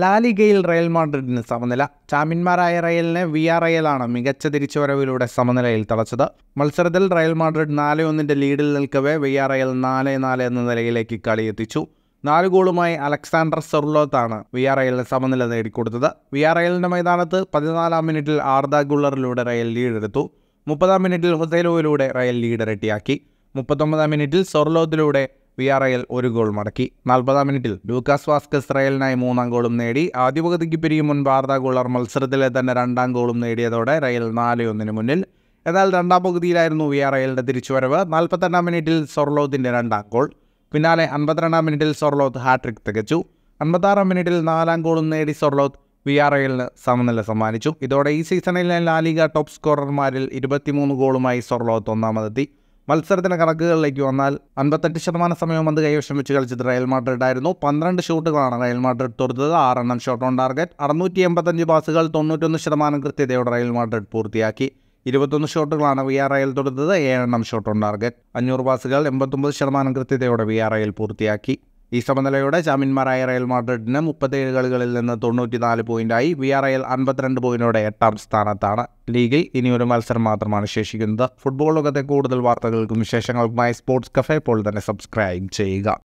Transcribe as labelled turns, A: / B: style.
A: ലാലിഗയിൽ Real മാഡ്രിഡിന് സമനില ചാമ്പ്യന്മാരായ റയലിനെ V R ആണ് മികച്ച തിരിച്ചുവരവിലൂടെ സമനിലയിൽ തളച്ചത് മത്സരത്തിൽ റയൽ മാഡ്രിഡ് നാല് ഒന്നിൻ്റെ ലീഡിൽ നിൽക്കവേ വി ആർ റയൽ നാല് നാല് എന്ന നിലയിലേക്ക് കളിയെത്തിച്ചു നാല് ഗോളുമായി അലക്സാണ്ടർ സെർലോത്താണ് വി ആർ റയലിന് സമനില നേടിക്കൊടുത്തത് വി ആർ റയലിൻ്റെ മൈതാനത്ത് പതിനാലാം മിനിറ്റിൽ ആർദ ഗുള്ളറിലൂടെ റയൽ ലീഡെടുത്തു മുപ്പതാം മിനിറ്റിൽ ഹുസൈലോയിലൂടെ റയൽ ലീഡ് ഇരട്ടിയാക്കി മുപ്പത്തൊമ്പതാം മിനിറ്റിൽ സൊർലോത്തിലൂടെ വി ആർ എൽ ഒരു ഗോൾ മടക്കി നാൽപ്പതാം മിനിറ്റിൽ ലൂക്കാസ് വാസ്കസ് റയലിനായി മൂന്നാം ഗോളും നേടി ആദ്യപകുതിക്ക് പിരിയും മുൻ വാർത്ത ഗോളർ മത്സരത്തിലെ തന്നെ രണ്ടാം ഗോളും നേടിയതോടെ റയൽ നാല് ഒന്നിന് മുന്നിൽ എന്നാൽ രണ്ടാം പകുതിയിലായിരുന്നു വി ആർ എല്ലിൻ്റെ തിരിച്ചുവരവ് നാൽപ്പത്തെട്ടാം മിനിറ്റിൽ സൊർലോത്തിൻ്റെ രണ്ടാം ഗോൾ പിന്നാലെ അൻപത്തിരണ്ടാം മിനിറ്റിൽ സൊർലോത്ത് ഹാട്രിക് തികച്ചു അൻപത്താറാം മിനിറ്റിൽ നാലാം ഗോളും നേടി സൊർലോത്ത് വി ആർ എല്ലിന് സമനില സമ്മാനിച്ചു ഇതോടെ ഈ സീസണിലെ ലാലിക ടോപ്പ് സ്കോറർമാരിൽ ഇരുപത്തിമൂന്ന് ഗോളുമായി സൊർലോത്ത് ഒന്നാമതെത്തി മത്സരത്തിൻ്റെ കണക്കുകളിലേക്ക് വന്നാൽ അൻപത്തെട്ട് ശതമാനം സമയം പന്ത് കൈവശം വെച്ച് കളിച്ചത് റയൽ മാഡ്രിഡ് ആയിരുന്നു പന്ത്രണ്ട് ഷൂട്ടുകളാണ് റയൽ മാഡ്രിഡ് തൊടുത്തത് ആറെണ്ണം ഷോട്ട് ഓൺ ടാർഗറ്റ് അറുന്നൂറ്റി എൺപത്തഞ്ച് പാസുകൾ തൊണ്ണൂറ്റൊന്ന് ശതമാനം കൃത്യതയോടെ റയൽ മാഡ്രിഡ് പൂർത്തിയാക്കി ഇരുപത്തൊന്ന് ഷോട്ടുകളാണ് വി ആർ ഐയിൽ തൊടുത്തത് ഏഴെണ്ണം ഷോട്ട് ഓൺ ടാർഗറ്റ് അഞ്ഞൂറ് പാസുകൾ എൺപത്തൊമ്പത് ശതമാനം കൃത്യതയോടെ വി ആർ ഐയിൽ പൂർത്തിയാക്കി ഈ സമനിലയോടെ ചാമ്പ്യന്മാരായ റയൽ മാഡ്രിഡിന് മുപ്പത്തേഴ് കളികളിൽ നിന്ന് നാല് പോയിന്റായി വി ആർ എൽ അൻപത്തിരണ്ട് പോയിന്റോടെ എട്ടാം സ്ഥാനത്താണ് ലീഗിൽ ഇനി ഒരു മത്സരം മാത്രമാണ് ശേഷിക്കുന്നത് ഫുട്ബോൾ ലോകത്തെ കൂടുതൽ വാർത്തകൾക്കും വിശേഷങ്ങൾക്കുമായി സ്പോർട്സ് കഫേ ഇപ്പോൾ തന്നെ സബ്സ്ക്രൈബ് ചെയ്യുക